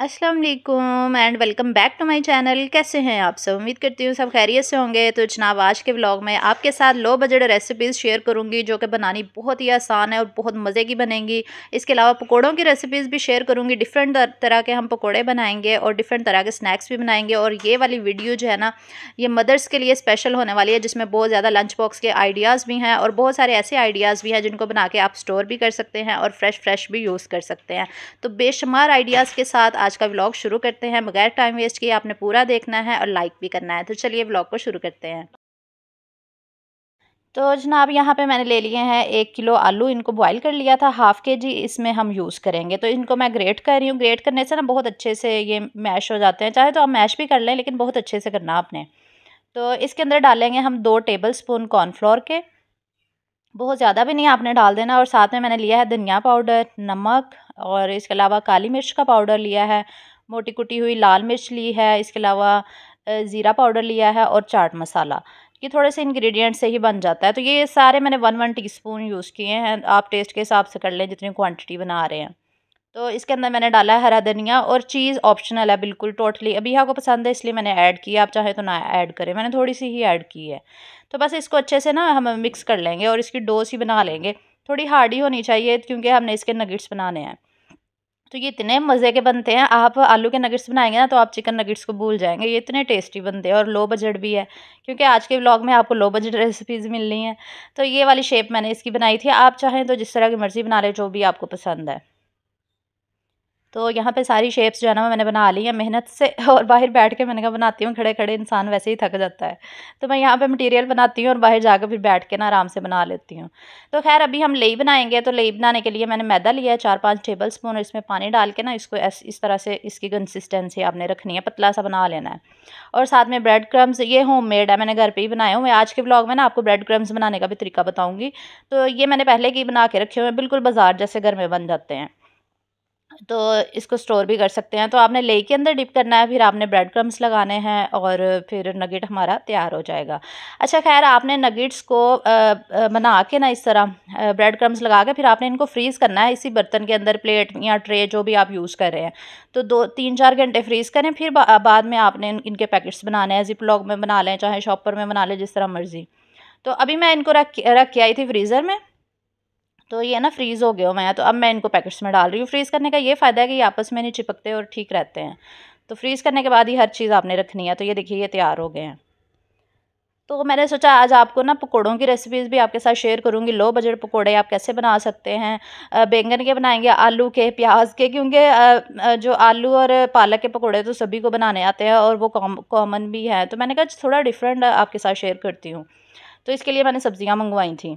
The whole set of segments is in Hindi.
Aslam and welcome back to my channel कैसे हैं आप सब उम्मीद करती हूँ सब खैरियत से होंगे तो जनाब आज के व्लॉग में आपके साथ लो बजट रेसिपीज़ शेयर करूँगी जो कि बनानी बहुत ही आसान है और बहुत मज़े की बनेंगी इसके अलावा पकौड़ों की रेसिपीज़ भी शेयर करूँगी डिफरेंट तरह के हम पकौड़े बनाएंगे और डिफरेंट तरह के स्नैक्स भी बनाएंगे और ये वाली वीडियो जो है ना ये मदर्स के लिए स्पेशल होने वाली है जिसमें बहुत ज़्यादा लंच बॉक्स के आइडियाज़ भी हैं और बहुत सारे ऐसे आइडियाज़ भी हैं जिनको बना के आप स्टोर भी कर सकते हैं और फ्रेश फ्रेश भी यूज़ कर सकते हैं तो बेशुमार आइडियाज़ के साथ आज का व्लॉग शुरू करते हैं बगैर टाइम वेस्ट किए आपने पूरा देखना है और लाइक भी करना है तो चलिए व्लॉग को शुरू करते हैं तो जनाब यहाँ पे मैंने ले लिए हैं एक किलो आलू इनको बॉईल कर लिया था हाफ़ के जी इसमें हम यूज़ करेंगे तो इनको मैं ग्रेट कर रही हूँ ग्रेट करने से ना बहुत अच्छे से ये मैश हो जाते हैं चाहे तो आप मैश भी कर लें लेकिन बहुत अच्छे से करना आपने तो इसके अंदर डालेंगे हम दो टेबल स्पून कॉर्नफ्लोर के बहुत ज़्यादा भी नहीं आपने डाल देना और साथ में मैंने लिया है धनिया पाउडर नमक और इसके अलावा काली मिर्च का पाउडर लिया है मोटी कुटी हुई लाल मिर्च ली है इसके अलावा ज़ीरा पाउडर लिया है और चाट मसाला ये थोड़े से इंग्रेडिएंट से ही बन जाता है तो ये सारे मैंने वन वन टीस्पून यूज़ किए हैं आप टेस्ट के हिसाब से कर लें जितनी क्वांटिटी बना रहे हैं तो इसके अंदर मैंने डाला है हरा धनिया और चीज़ ऑप्शनल है बिल्कुल टोटली अभी आपको पसंद है इसलिए मैंने ऐड किया आप चाहे तो ना ऐड करें मैंने थोड़ी सी ही ऐड की है तो बस इसको अच्छे से ना हम मिक्स कर लेंगे और इसकी डोस ही बना लेंगे थोड़ी हार्डी होनी चाहिए क्योंकि हमने इसके नगेट्स बनाने हैं तो ये इतने मज़े के बनते हैं आप आलू के नगेट्स बनाएंगे ना तो आप चिकन नगेट्स को भूल जाएंगे ये इतने टेस्टी बनते हैं और लो बजट भी है क्योंकि आज के ब्लॉग में आपको लो बजट रेसिपीज़ मिलनी है हैं तो ये वाली शेप मैंने इसकी बनाई थी आप चाहें तो जिस तरह की मर्ज़ी बना लें जो भी आपको पसंद है तो यहाँ पे सारी शेप्स जो है ना मैंने बना ली है मेहनत से और बाहर बैठ के मैंने कहा बनाती हूँ खड़े खड़े इंसान वैसे ही थक जाता है तो मैं यहाँ पे मटेरियल बनाती हूँ और बाहर जाकर फिर बैठ के ना आराम से बना लेती हूँ तो खैर अभी हम लई बनाएंगे तो लई बनाने के लिए मैंने मैदा लिया है चार पाँच टेबल स्पून और इसमें पानी डाल के ना इसको इस तरह से इसकी कंसिस्टेंसी आपने रखनी है पतला सा बना लेना है और साथ में ब्रेड क्रम्स ये होम मेड है मैंने घर पर ही बनाए हुए आज के ब्लॉग में ना आपको ब्रेड क्रम्स बनाने का भी तरीका बताऊँगी तो ये मैंने पहले की बना के रखे हुए हैं बिल्कुल बाजार जैसे घर में बन जाते हैं तो इसको स्टोर भी कर सकते हैं तो आपने ले के अंदर डिप करना है फिर आपने ब्रेड क्रम्स लगाने हैं और फिर नगेट हमारा तैयार हो जाएगा अच्छा खैर आपने नगेट्स को बना के ना इस तरह ब्रेड क्रम्स लगा के फिर आपने इनको फ्रीज़ करना है इसी बर्तन के अंदर प्लेट या ट्रे जो भी आप यूज़ कर रहे हैं तो दो तीन चार घंटे फ्रीज़ करें फिर बा, बाद में आपने इनके पैकेट्स बनाने हैं जिप लॉग में बना लें चाहे शॉपर में बना लें जिस तरह मर्ज़ी तो अभी मैं इनको रख रख के आई थी फ्रीज़र में तो ये ना फ्रीज़ हो गए हो मैं तो अब मैं इनको पैकेट्स में डाल रही हूँ फ्रीज़ करने का ये फ़ायदा है कि ये आपस में नहीं चिपकते और ठीक रहते हैं तो फ्रीज़ करने के बाद ही हर चीज़ आपने रखनी है तो ये देखिए ये तैयार हो गए हैं तो मैंने सोचा आज आपको ना पकोड़ों की रेसिपीज़ भी आपके साथ शेयर करूंगी लो बजट पकोड़े आप कैसे बना सकते हैं बैंगन के बनाएंगे आलू के प्याज के क्योंकि जो आलू और पालक के पकोड़े तो सभी को बनाने आते हैं और वो कॉमन भी हैं तो मैंने कहा थोड़ा डिफरेंट आपके साथ शेयर करती हूँ तो इसके लिए मैंने सब्ज़ियाँ मंगवाई थी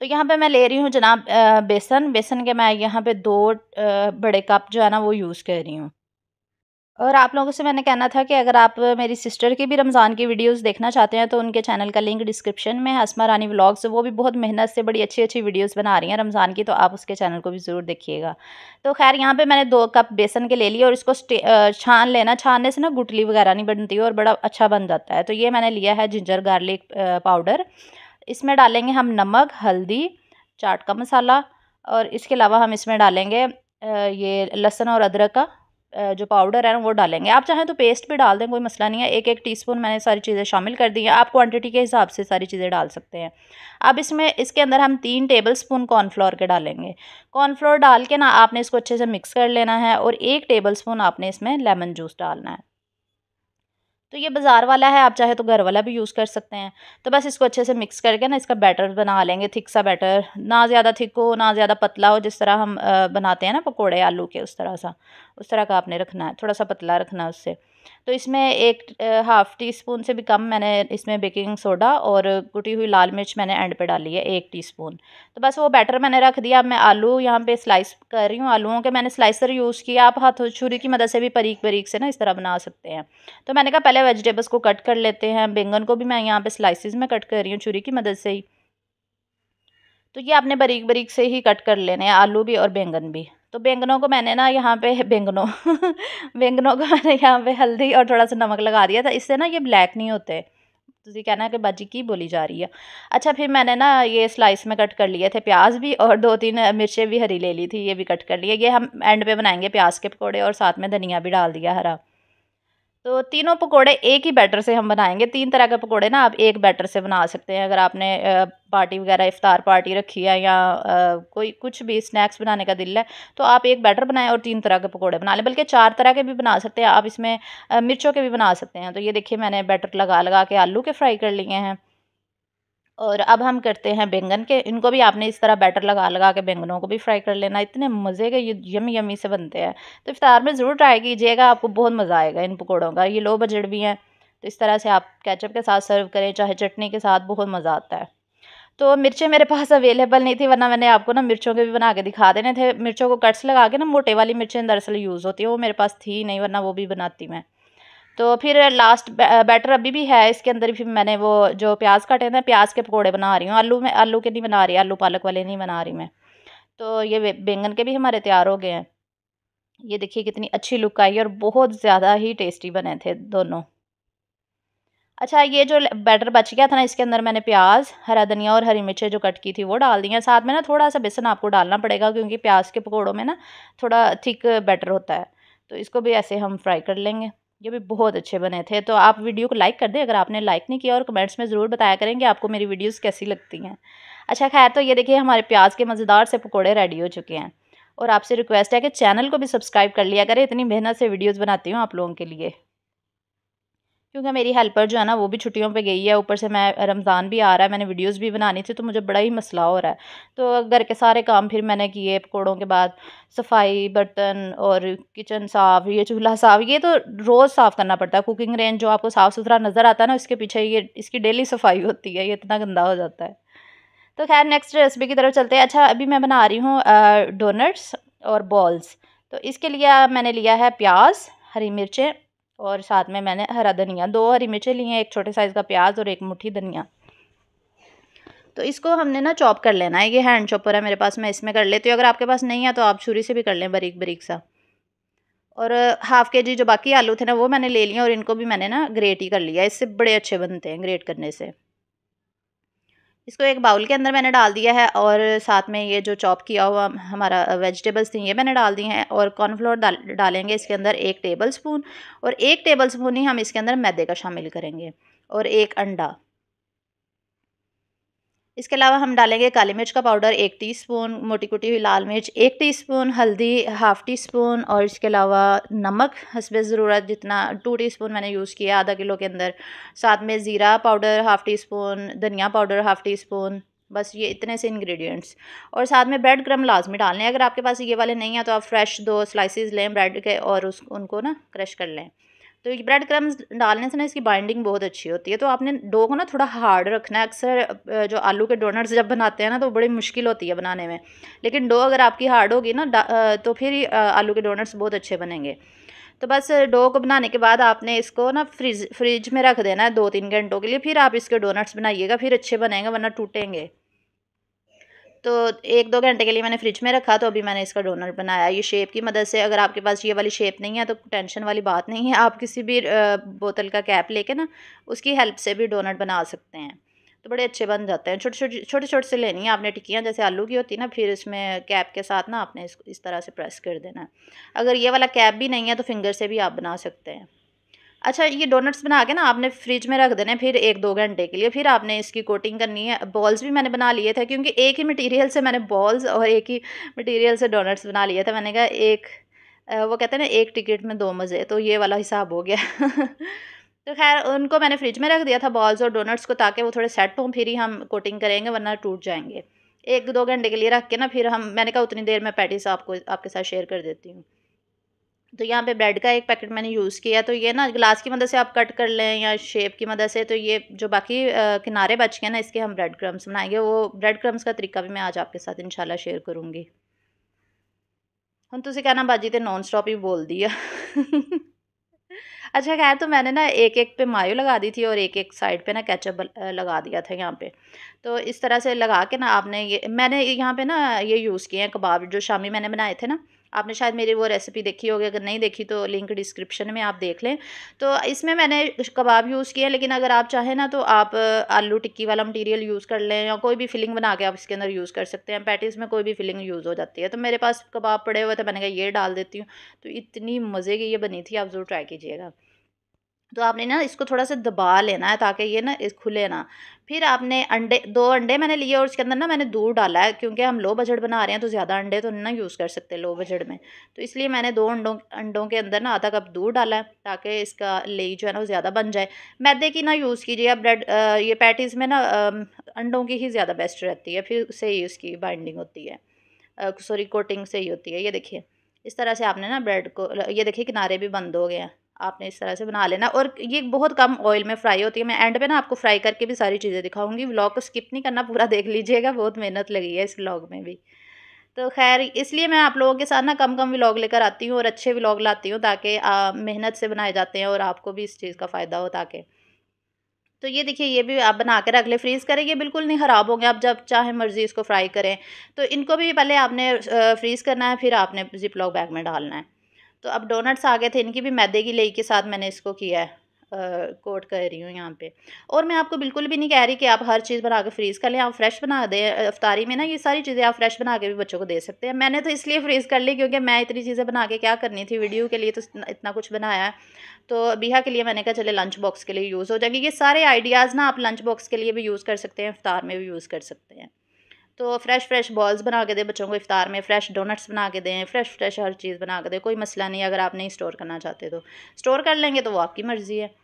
तो यहाँ पे मैं ले रही हूँ जनाब बेसन बेसन के मैं यहाँ पे दो बड़े कप जो है ना वो यूज़ कर रही हूँ और आप लोगों से मैंने कहना था कि अगर आप मेरी सिस्टर की भी रमज़ान की वीडियोस देखना चाहते हैं तो उनके चैनल का लिंक डिस्क्रिप्शन में है हसमा रानी व्लॉग्स वो भी बहुत मेहनत से बड़ी अच्छी अच्छी वीडियोस बना रही हैं रमज़ान की तो आप उसके चैनल को भी ज़रूर देखिएगा तो खैर यहाँ पे मैंने दो कप बेसन के ले लिए और इसको छान लेना छानने से ना गुटली वगैरह नहीं बनती और बड़ा अच्छा बन जाता है तो ये मैंने लिया है जिंजर गार्लिक पाउडर इसमें डालेंगे हम नमक हल्दी चाट का मसाला और इसके अलावा हम इसमें डालेंगे ये लहसुन और अदरक का जो पाउडर है ना वो डालेंगे आप चाहें तो पेस्ट भी डाल दें कोई मसला नहीं है एक एक टीस्पून मैंने सारी चीज़ें शामिल कर दी हैं आप क्वांटिटी के हिसाब से सारी चीज़ें डाल सकते हैं अब इसमें इसके अंदर हम तीन टेबल स्पून कॉर्नफ्लोर के डालेंगे कॉर्नफ्लोर डाल के ना आपने इसको अच्छे से मिक्स कर लेना है और एक टेबल स्पून आपने इसमें लेमन जूस डालना है तो ये बाज़ार वाला है आप चाहे तो घर वाला भी यूज़ कर सकते हैं तो बस इसको अच्छे से मिक्स करके ना इसका बैटर बना लेंगे थिक सा बैटर ना ज़्यादा थिक हो ना ज़्यादा पतला हो जिस तरह हम बनाते हैं ना पकोड़े आलू के उस तरह सा उस तरह का आपने रखना है थोड़ा सा पतला रखना है उससे तो इसमें एक हाफ़ टी स्पून से भी कम मैंने इसमें बेकिंग सोडा और कुटी हुई लाल मिर्च मैंने एंड पे डाली है एक टीस्पून तो बस वो बैटर मैंने रख दिया अब मैं आलू यहाँ पे स्लाइस कर रही हूँ आलूओं के मैंने स्लाइसर यूज़ किया आप हाथ छुरी की मदद से भी परीक बरीक से ना इस तरह बना सकते हैं तो मैंने कहा पहले वेजिटेबल्स को कट कर लेते हैं बैंगन को भी मैं यहाँ पर स्लाइसिस में कट कर रही हूँ छुरी की मदद से ही तो ये आपने बरीक बरीक से ही कट कर लेने हैं आलू भी और बैंगन भी तो बैंगनों को मैंने ना यहाँ पे बैंगनों बैंगनों को मैंने यहाँ पे हल्दी और थोड़ा सा नमक लगा दिया था इससे ना ये ब्लैक नहीं होते तुझे कहना है कि बाजी की बोली जा रही है अच्छा फिर मैंने ना ये स्लाइस में कट कर लिए थे प्याज भी और दो तीन मिर्चें भी हरी ले ली थी ये भी कट कर लिए ये हम एंड पे बनाएंगे प्याज के पकौड़े और साथ में धनिया भी डाल दिया हरा तो तीनों पकोड़े एक ही बैटर से हम बनाएंगे तीन तरह के पकोड़े ना आप एक बैटर से बना सकते हैं अगर आपने पार्टी वगैरह इफ्तार पार्टी रखी है या कोई कुछ भी स्नैक्स बनाने का दिल है तो आप एक बैटर बनाएं और तीन तरह के पकोड़े बना लें बल्कि चार तरह के भी बना सकते हैं आप इसमें मिर्चों के भी बना सकते हैं तो ये देखिए मैंने बैटर लगा लगा के आलू के फ्राई कर लिए हैं और अब हम करते हैं बैंगन के इनको भी आपने इस तरह बैटर लगा लगा के बैंगनों को भी फ्राई कर लेना इतने मज़े के ये यमी यमी से बनते हैं तो इफ्तार में ज़रूर ट्राई कीजिएगा आपको बहुत मज़ा आएगा इन पकौड़ों का ये लो बजट भी हैं तो इस तरह से आप कैचअप के साथ सर्व करें चाहे चटनी के साथ बहुत मज़ा आता है तो मिर्चें मेरे पास अवेलेबल नहीं थी वरना मैंने आपको ना मिर्चों के भी बना के दिखा देने थे मिर्चों को कट्स लगा के ना मोटे वाली मिर्चें दरअसल यूज़ होती हैं वो मेरे पास थी नहीं वरना वो भी बनाती मैं तो फिर लास्ट बैटर uh, अभी भी है इसके अंदर भी मैंने वो जो प्याज काटे थे प्याज के पकौड़े बना रही हूँ आलू में आलू के नहीं बना रही आलू पालक वाले नहीं बना रही मैं तो ये बैंगन के भी हमारे तैयार हो गए हैं ये देखिए कितनी अच्छी लुक आई और बहुत ज़्यादा ही टेस्टी बने थे दोनों अच्छा ये जो बैटर बच गया था ना इसके अंदर मैंने प्याज हरा धनिया और हरी मिर्चें जो कट की थी वो डाल दी हैं साथ में ना थोड़ा सा बेसन आपको डालना पड़ेगा क्योंकि प्याज के पकौड़ों में ना थोड़ा थिक बैटर होता है तो इसको भी ऐसे हम फ्राई कर लेंगे ये भी बहुत अच्छे बने थे तो आप वीडियो को लाइक कर दें अगर आपने लाइक नहीं किया और कमेंट्स में ज़रूर बताया करेंगे आपको मेरी वीडियोस कैसी लगती हैं अच्छा खैर तो ये देखिए हमारे प्याज के मज़ेदार से पकोड़े रेडी हो चुके हैं और आपसे रिक्वेस्ट है कि चैनल को भी सब्सक्राइब कर लिया करें इतनी मेहनत से वीडियोज़ बनाती हूँ आप लोगों के लिए क्योंकि मेरी हेल्पर जो है ना वो भी छुट्टियों पे गई है ऊपर से मैं रमज़ान भी आ रहा है मैंने वीडियोस भी बनानी थी तो मुझे बड़ा ही मसला हो रहा है तो घर के सारे काम फिर मैंने किए पकौड़ों के बाद सफाई बर्तन और किचन साफ़ ये चूल्हा साफ़ ये तो रोज़ साफ़ करना पड़ता है कुकिंग रेंज जो आपको साफ़ सुथरा नज़र आता है ना उसके पीछे ये इसकी डेली सफाई होती है ये इतना गंदा हो जाता है तो खैर नेक्स्ट रेसिपी की तरफ चलते हैं अच्छा अभी मैं बना रही हूँ डोनट्स और बॉल्स तो इसके लिए मैंने लिया है प्याज हरी मिर्चें और साथ में मैंने हरा धनिया दो हरी मिर्चें ली हैं एक छोटे साइज़ का प्याज और एक मुठ्ठी धनिया तो इसको हमने ना चॉप कर लेना है ये हैंड चॉपर है मेरे पास मैं इसमें कर लेती हूँ अगर आपके पास नहीं है तो आप छुरी से भी कर लें बारीक बरीक सा और हाफ़ के जी जो बाकी आलू थे ना वो मैंने ले लिए और इनको भी मैंने ना ग्रेट ही कर लिया इससे बड़े अच्छे बनते हैं ग्रेट करने से इसको एक बाउल के अंदर मैंने डाल दिया है और साथ में ये जो चॉप किया हुआ हमारा वेजिटेबल्स थी ये मैंने डाल दी हैं और कॉर्नफ्लोर डाल डालेंगे इसके अंदर एक टेबल स्पून और एक टेबल स्पून ही हम इसके अंदर मैदे का शामिल करेंगे और एक अंडा इसके अलावा हम डालेंगे काली मिर्च का पाउडर एक टीस्पून मोटी कुटी हुई लाल मिर्च एक टीस्पून हल्दी हाफ़ टी स्पून और इसके अलावा नमक हसब ज़रूरत जितना टू टीस्पून मैंने यूज़ किया आधा किलो के अंदर साथ में ज़ीरा पाउडर हाफ़ टी स्पून धनिया पाउडर हाफ़ टी स्पून बस ये इतने से इंग्रेडिएंट्स और साथ में ब्रेड क्रम लाजमी डालने अगर आपके पास ये वाले नहीं हैं तो आप फ्रेश दो स्लाइसेस लें ब्रेड के और उस उनको ना क्रश कर लें तो ब्रेड क्रम्स डालने से ना इसकी बाइंडिंग बहुत अच्छी होती है तो आपने डो को ना थोड़ा हार्ड रखना है अक्सर जो आलू के डोनट्स जब बनाते हैं ना तो बड़ी मुश्किल होती है बनाने में लेकिन डो अगर आपकी हार्ड होगी ना तो फिर आलू के डोनट्स बहुत अच्छे बनेंगे तो बस डो को बनाने के बाद आपने इसको ना फ्रिज फ्रिज में रख देना है दो तीन घंटों के लिए फिर आप इसके डोनट्स बनाइएगा फिर अच्छे बनेंगे वरना टूटेंगे तो एक दो घंटे के लिए मैंने फ्रिज में रखा तो अभी मैंने इसका डोनर बनाया ये शेप की मदद से अगर आपके पास ये वाली शेप नहीं है तो टेंशन वाली बात नहीं है आप किसी भी बोतल का कैप लेके ना उसकी हेल्प से भी डोनट बना सकते हैं तो बड़े अच्छे बन जाते हैं छोटे छोटे छोटे छोटे से लेनी है आपने टिक्कियाँ जैसे आलू की होती है ना फिर इसमें कैप के साथ ना आपने इस, इस तरह से प्रेस कर देना अगर ये वाला कैप भी नहीं है तो फिंगर से भी आप बना सकते हैं अच्छा ये डोनट्स बना के ना आपने फ्रिज में रख देने फिर एक दो घंटे के लिए फिर आपने इसकी कोटिंग करनी है बॉल्स भी मैंने बना लिए थे क्योंकि एक ही मटेरियल से मैंने बॉल्स और एक ही मटेरियल से डोनट्स बना लिए थे मैंने कहा एक वो कहते हैं ना एक टिकट में दो मज़े तो ये वाला हिसाब हो गया तो खैर उनको मैंने फ्रिज में रख दिया था बॉल्स और डोनट्स को ताकि वो थोड़े सेट हों फिर ही हम कोटिंग करेंगे वरना टूट जाएंगे एक दो घंटे के लिए रख के ना फिर हम मैंने कहा उतनी देर में पैटिस आपको आपके साथ शेयर कर देती हूँ तो यहाँ पे ब्रेड का एक पैकेट मैंने यूज़ किया तो ये ना ग्लास की मदद से आप कट कर लें या शेप की मदद से तो ये जो बाकी किनारे बच गए ना इसके हम ब्रेड क्रम्स बनाएंगे वो ब्रेड क्रम्स का तरीका भी मैं आज आपके साथ इंशाल्लाह शेयर करूँगी हम तुझे कहना बाजी तो नॉन स्टॉप ही बोल दिया अच्छा खैर तो मैंने ना एक एक पे मायो लगा दी थी और एक एक साइड पे ना कैचअप लगा दिया था यहाँ पे तो इस तरह से लगा के ना आपने ये मैंने यहाँ पे ना ये यूज़ किए हैं कबाब जो शामी मैंने बनाए थे ना आपने शायद मेरी वो रेसिपी देखी होगी अगर नहीं देखी तो लिंक डिस्क्रिप्शन में आप देख लें तो इसमें मैंने कबाब यूज़ किया लेकिन अगर आप चाहें ना तो आप आलू टिक्की वाला मटेरियल यूज़ कर लें या कोई भी फिलिंग बना के आप इसके अंदर यूज़ कर सकते हैं पैटिस में कोई भी फिलिंग यूज़ हो जाती है तो मेरे पास कबाब पड़े हुए थे मैंने कहा ये डाल देती हूँ तो इतनी मज़े की ये बनी थी आप ज़रूर ट्राई कीजिएगा तो आपने ना इसको थोड़ा सा दबा लेना है ताकि ये ना इस खुले ना फिर आपने अंडे दो अंडे मैंने लिए और इसके अंदर ना मैंने दूध डाला है क्योंकि हम लो बजट बना रहे हैं तो ज़्यादा अंडे तो ना यूज़ कर सकते लो बजट में तो इसलिए मैंने दो अंडों अंडों के अंदर ना आधा कप दूध डाला है ताकि इसका ले जो है ना वो ज़्यादा बन जाए मैदे की ना यूज़ कीजिए ब्रेड ये पैटीज़ में ना अंडों की ही ज़्यादा बेस्ट रहती है फिर उससे ही उसकी बाइंडिंग होती है सॉरी कोटिंग से ही होती है ये देखिए इस तरह से आपने ना ब्रेड को ये देखिए किनारे भी बंद हो गए हैं आपने इस तरह से बना लेना और ये बहुत कम ऑयल में फ्राई होती है मैं एंड पे ना आपको फ्राई करके भी सारी चीज़ें दिखाऊंगी व्लॉग को स्किप नहीं करना पूरा देख लीजिएगा बहुत मेहनत लगी है इस व्लॉग में भी तो खैर इसलिए मैं आप लोगों के साथ ना कम कम व्लॉग लेकर आती हूँ और अच्छे व्लॉग लाती हूँ ताकि मेहनत से बनाए जाते हैं और आपको भी इस चीज़ का फ़ायदा हो ताकि तो ये देखिए ये भी आप बना कर रख लें फ्रीज़ करें ये बिल्कुल नहीं ख़राब होंगे आप जब चाहे मर्ज़ी इसको फ्राई करें तो इनको भी पहले आपने फ्रीज़ करना है फिर आपने जिप लॉक बैग में डालना है तो अब डोनट्स आ गए थे इनकी भी मैदे की लई के साथ मैंने इसको किया है कोट कर रही हूँ यहाँ पे और मैं आपको बिल्कुल भी नहीं कह रही कि आप हर चीज़ बना के फ्रीज़ कर लें आप फ्रेश बना दें अफ्तारी में ना ये सारी चीज़ें आप फ्रेश बना के भी बच्चों को दे सकते हैं मैंने तो इसलिए फ्रीज़ कर ली क्योंकि मैं इतनी चीज़ें बना के क्या करनी थी वीडियो के लिए तो इतना कुछ बनाया है तो बिहा के लिए मैंने कहा चले लंच बॉक्स के लिए यूज़ हो जाएगी ये सारे आइडियाज़ ना आप लंच बॉक्स के लिए भी यूज़ कर सकते हैं अफ्तार में भी यूज़ कर सकते हैं तो फ्रेश फ्रेश बॉल्स बना के दें बच्चों को इफ़ार में फ़्रेश डोनट्स बना के दें फ़्रेश फ्रेश हर चीज़ बना के दें कोई मसला नहीं अगर आप नहीं स्टोर करना चाहते तो स्टोर कर लेंगे तो वो आपकी मर्ज़ी है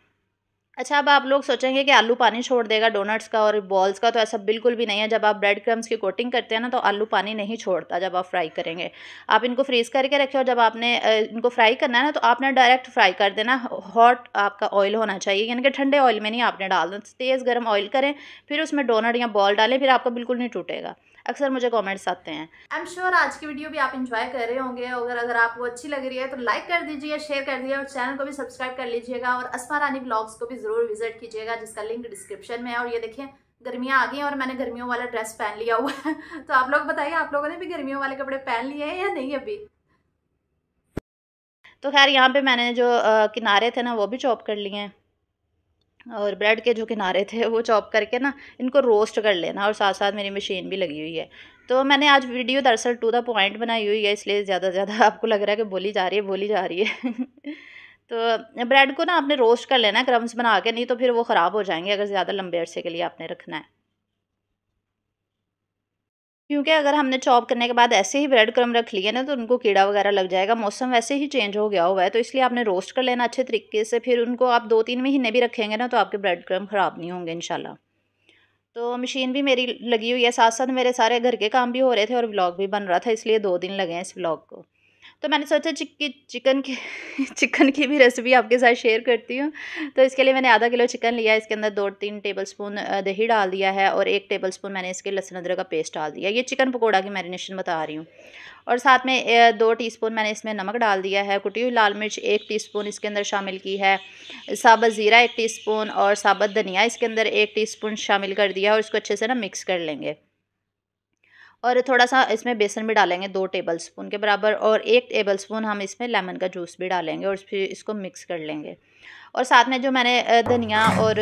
अच्छा अब आप लोग सोचेंगे कि आलू पानी छोड़ देगा डोनट्स का और बॉल्स का तो ऐसा बिल्कुल भी नहीं है जब आप ब्रेड क्रम्स की कोटिंग करते हैं ना तो आलू पानी नहीं छोड़ता जब आप फ्राई करेंगे आप इनको फ्रीज़ करके रखें और जब आपने इनको फ्राई करना है ना तो आपने डायरेक्ट फ्राई कर देना हॉट आपका ऑयल होना चाहिए यानी कि ठंडे ऑयल में नहीं आपने डाल तेज़ गर्म ऑयल करें फिर उसमें डोनट या बॉल डालें फिर आपका बिल्कुल नहीं टूटेगा अक्सर मुझे कॉमेंट्स आते हैं आई एम श्योर आज की वीडियो भी आप इंजॉय कर रहे होंगे अगर अगर आपको अच्छी लग रही है तो लाइक कर दीजिए शेयर कर दीजिए और चैनल को भी सब्सक्राइब कर लीजिएगा और असमा रानी ब्लॉग्स को भी ज़रूर विजिट कीजिएगा जिसका लिंक डिस्क्रिप्शन में है और ये देखिए गर्मियाँ आ गई हैं और मैंने गर्मियों वाला ड्रेस पहन लिया हुआ है तो आप लोग बताइए आप लोगों ने भी गर्मियों वाले कपड़े पहन लिए हैं या नहीं अभी तो खैर यहाँ पे मैंने जो किनारे थे ना वो भी चॉप कर लिए हैं और ब्रेड के जो किनारे थे वो चॉप करके ना इनको रोस्ट कर लेना और साथ साथ मेरी मशीन भी लगी हुई है तो मैंने आज वीडियो दरअसल टू द पॉइंट बनाई हुई है इसलिए ज़्यादा से ज़्यादा आपको लग रहा है कि बोली जा रही है बोली जा रही है तो ब्रेड को ना आपने रोस्ट कर लेना है क्रम्स बना के नहीं तो फिर वो ख़राब हो जाएंगे अगर ज़्यादा लंबे अरसे के लिए आपने रखना है क्योंकि अगर हमने चॉप करने के बाद ऐसे ही ब्रेड क्रम रख लिए ना तो उनको कीड़ा वगैरह लग जाएगा मौसम वैसे ही चेंज हो गया हुआ है तो इसलिए आपने रोस्ट कर लेना अच्छे तरीके से फिर उनको आप दो तीन महीने भी रखेंगे ना तो आपके ब्रेड क्रम ख़राब नहीं होंगे इनशाला तो मशीन भी मेरी लगी हुई है साथ साथ मेरे सारे घर के काम भी हो रहे थे और ब्लॉग भी बन रहा था इसलिए दो दिन लगे हैं इस ब्लॉग को तो मैंने सोचा कि चिकन की चिकन की भी रेसिपी आपके साथ शेयर करती हूँ तो इसके लिए मैंने आधा किलो चिकन लिया इसके अंदर दो तीन टेबल स्पून दही डाल दिया है और एक टेबल स्पून मैंने इसके लहसुन अदरक का पेस्ट डाल दिया ये चिकन पकौड़ा की मैरिनेशन बता रही हूँ और साथ में दो टीस्पून मैंने इसमें नमक डाल दिया है कुटी हुई लाल मिर्च एक टीस्पून इसके अंदर शामिल की है साबत ज़ीरा एक टीस्पून और साबत धनिया इसके अंदर एक टीस्पून शामिल कर दिया और इसको अच्छे से ना मिक्स कर लेंगे और थोड़ा सा इसमें बेसन भी डालेंगे दो टेबल स्पून के बराबर और एक टेबल स्पून हम इसमें लेमन का जूस भी डालेंगे और फिर इसको मिक्स कर लेंगे और साथ में जो मैंने धनिया और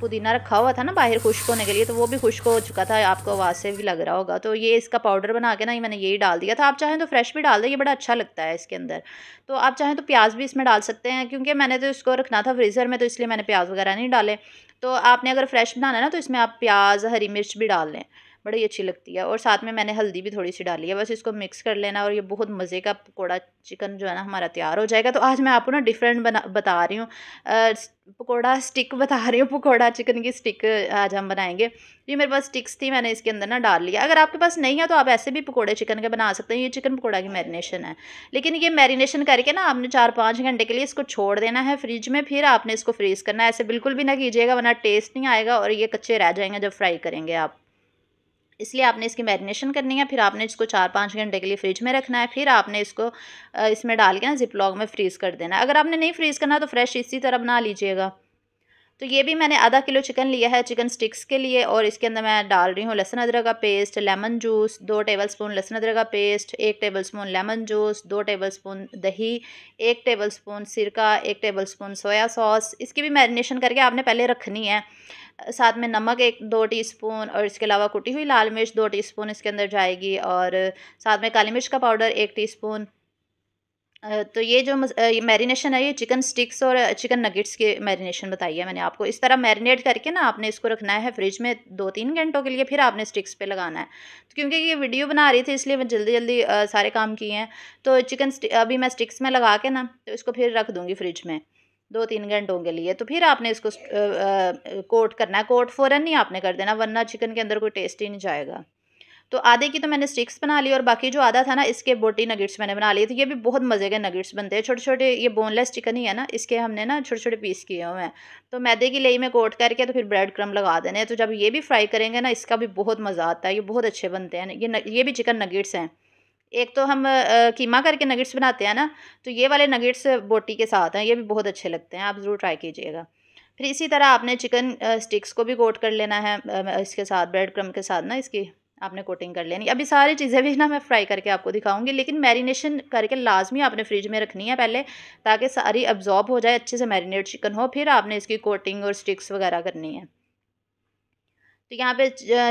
पुदीना रखा हुआ था ना बाहर खुश्क होने के लिए तो वो भी खुश्क हो चुका था आपको आवाज़ से भी लग रहा होगा तो ये इसका पाउडर बना के ना मैंने यही डाल दिया था आप चाहें तो फ्रेश भी डाल दें ये बड़ा अच्छा लगता है इसके अंदर तो आप चाहें तो प्याज भी इसमें डाल सकते हैं क्योंकि मैंने तो इसको रखना था फ्रीज़र में तो इसलिए मैंने प्याज वगैरह नहीं डाले तो आपने अगर फ्रेश बनाना है ना तो इसमें आप प्याज हरी मिर्च भी डाल लें बड़ी अच्छी लगती है और साथ में मैंने हल्दी भी थोड़ी सी डाली है बस इसको मिक्स कर लेना और ये बहुत मज़े का पकौड़ा चिकन जो है ना हमारा तैयार हो जाएगा तो आज मैं आपको ना डिफरेंट बना बता रही हूँ पकौड़ा स्टिक बता रही हूँ पकौड़ा चिकन की स्टिक आज हम बनाएंगे ये मेरे पास स्टिक्स थी मैंने इसके अंदर ना डाल लिया अगर आपके पास नहीं है तो आप ऐसे भी पकौड़े चिकन के बना सकते हैं ये चिकन पकौड़ा की मैरिनेशन है लेकिन ये मैरिनेशन करके ना आपने चार पाँच घंटे के लिए इसको छोड़ देना है फ्रिज में फिर आपने इसको फ्रीज़ करना है ऐसे बिल्कुल भी ना कीजिएगा वरना टेस्ट नहीं आएगा और ये कच्चे रह जाएंगे जब फ्राई करेंगे आप इसलिए आपने इसकी मैरिनेशन करनी है फिर आपने इसको चार पाँच घंटे के लिए फ्रिज में रखना है फिर आपने इसको इसमें डाल के ना जिपलॉग में फ्रीज़ कर देना है अगर आपने नहीं फ्रीज़ करना तो फ्रेश इसी तरह बना लीजिएगा तो ये भी मैंने आधा किलो चिकन लिया है चिकन स्टिक्स के लिए और इसके अंदर मैं डाल रही हूँ लहसुन अदरक का पेस्ट लेमन जूस दो टेबलस्पून लहसुन अदरक का पेस्ट एक टेबलस्पून लेमन जूस दो टेबलस्पून दही एक टेबलस्पून सिरका एक टेबलस्पून सोया सॉस इसकी भी मैरिनेशन करके आपने पहले रखनी है साथ में नमक एक दो टीस्पून और इसके अलावा कुटी हुई लाल मिर्च दो टीस्पून इसके अंदर जाएगी और साथ में काली मिर्च का पाउडर एक टीस्पून तो ये जो मैरिनेशन है ये चिकन स्टिक्स और चिकन नगेट्स की मैरिनेशन बताई है मैंने आपको इस तरह मैरिनेट करके ना आपने इसको रखना है फ्रिज में दो तीन घंटों के लिए फिर आपने स्टिक्स पे लगाना है तो क्योंकि ये वीडियो बना रही थी इसलिए मैं जल्दी जल्दी सारे काम किए हैं तो चिकन अभी मैं स्टिक्स में लगा के ना तो इसको फिर रख दूँगी फ्रिज में दो तीन घंटों के लिए तो फिर आपने इसको कोट करना है कोट फ़ौरन ही आपने कर देना वरना चिकन के अंदर कोई टेस्ट ही नहीं जाएगा तो आधे की तो मैंने स्टिक्स बना ली और बाकी जो आधा था ना इसके बोटी नगेट्स मैंने बना लिए तो ये भी बहुत मज़े के नगेट्स बनते हैं छोटे छोटे ये बोनलेस चिकन ही है ना इसके हमने ना छोटे छोटे पीस किए हुए हैं तो मैदे की लई में कोट करके तो फिर ब्रेड क्रम लगा देने तो जब ये भी फ्राई करेंगे ना इसका भी बहुत मज़ा आता है ये बहुत अच्छे बनते हैं ये न, ये भी चिकन नगेट्स हैं एक तो हम कीमा करके नगेट्स बनाते हैं ना तो ये वाले नगेट्स बोटी के साथ हैं ये भी बहुत अच्छे लगते हैं आप ज़रूर ट्राई कीजिएगा फिर इसी तरह आपने चिकन स्टिक्स को भी कोट कर लेना है इसके साथ ब्रेड क्रम के साथ ना इसकी आपने कोटिंग कर लेनी अभी सारी चीज़ें भी ना मैं फ्राई करके आपको दिखाऊंगी लेकिन मैरिनेशन करके लाजमी आपने फ्रिज में रखनी है पहले ताकि सारी अब्जॉर्ब हो जाए अच्छे से मैरिनेट चिकन हो फिर आपने इसकी कोटिंग और स्टिक्स वगैरह करनी है तो यहाँ पे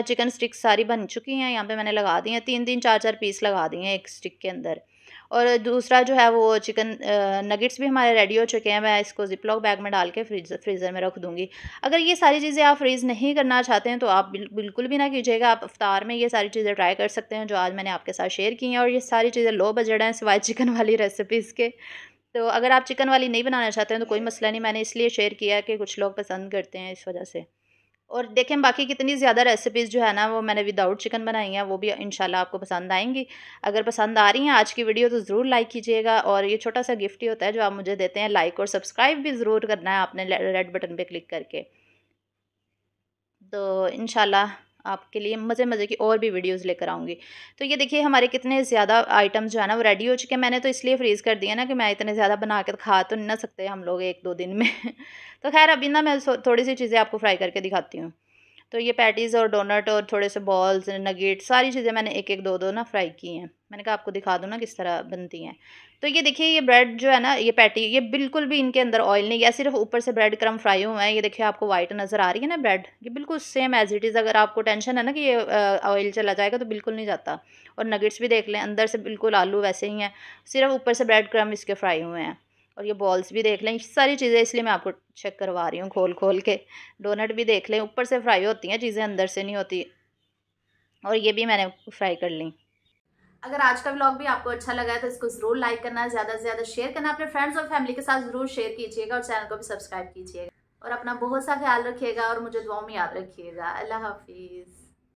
चिकन स्टिक्स सारी बन चुकी हैं यहाँ पे मैंने लगा दी हैं तीन तीन चार चार पीस लगा दिए हैं एक स्टिक के अंदर और दूसरा जो है वो चिकन नगेट्स भी हमारे रेडी हो चुके हैं मैं इसको जिपलॉक बैग में डाल के फ्रीज फ्रीज़र में रख दूँगी अगर ये सारी चीज़ें आप फ्रीज़ नहीं करना चाहते हैं तो आप बिल, बिल्कुल भी ना कीजिएगा आप अफ्तार में ये सारी चीज़ें ट्राई कर सकते हैं जो आज मैंने आपके साथ शेयर की हैं और ये सारी चीज़ें लो बजट हैं सिवाय चिकन वाली रेसिपीज़ के तो अगर आप चिकन वाली नहीं बनाना चाहते हैं तो कोई मसला नहीं मैंने इसलिए शेयर किया कि कुछ लोग पसंद करते हैं इस वजह से और देखें बाकी कितनी ज़्यादा रेसिपीज़ जो है ना वो मैंने विदाउट चिकन बनाई हैं वो भी इंशाल्लाह आपको पसंद आएंगी अगर पसंद आ रही हैं आज की वीडियो तो ज़रूर लाइक कीजिएगा और ये छोटा सा गिफ्ट ही होता है जो आप मुझे देते हैं लाइक और सब्सक्राइब भी ज़रूर करना है आपने रेड बटन पर क्लिक करके तो इन आपके लिए मज़े मज़े की और भी वीडियोस लेकर आऊँगी तो ये देखिए हमारे कितने ज़्यादा आइटम जो है ना वो रेडी हो चुके हैं मैंने तो इसलिए फ्रीज़ कर दिया ना कि मैं इतने ज़्यादा बना कर खा तो ना सकते हम लोग एक दो दिन में तो खैर अभी ना मैं थोड़ी सी चीज़ें आपको फ्राई करके दिखाती हूँ तो ये पैटीज़ और डोनट और थोड़े से बॉल्स नगेट सारी चीज़ें मैंने एक एक दो दो ना फ्राई की हैं मैंने कहा आपको दिखा दूँ ना किस तरह बनती हैं तो ये देखिए ये ब्रेड जो है ना ये पैटी ये बिल्कुल भी इनके अंदर ऑयल नहीं है सिर्फ ऊपर से ब्रेड क्रम फ्राई हुए हैं ये देखिए आपको वाइट नज़र आ रही है ना ब्रेड ये बिल्कुल सेम एज इट इज़ अगर आपको टेंशन है ना कि ये ऑयल चला जाएगा तो बिल्कुल नहीं जाता और नगेट्स भी देख लें अंदर से बिल्कुल आलू वैसे ही हैं सिर्फ ऊपर से ब्रेड क्रम इसके फ्राई हुए हैं और ये बॉल्स भी देख लें सारी चीज़ें इसलिए मैं आपको चेक करवा रही हूँ खोल खोल के डोनट भी देख लें ऊपर से फ्राई होती हैं चीज़ें अंदर से नहीं होती और ये भी मैंने फ्राई कर ली अगर आज का व्लॉग भी आपको अच्छा लगा है तो इसको जरूर लाइक करना ज़्यादा से ज़्यादा शेयर करना अपने फ्रेंड्स और फैमिली के साथ जरूर शेयर कीजिएगा और चैनल को भी सब्सक्राइब कीजिएगा और अपना बहुत सा ख्याल रखिएगा और मुझे दुआ में याद रखिएगा अल्लाह हाफिज़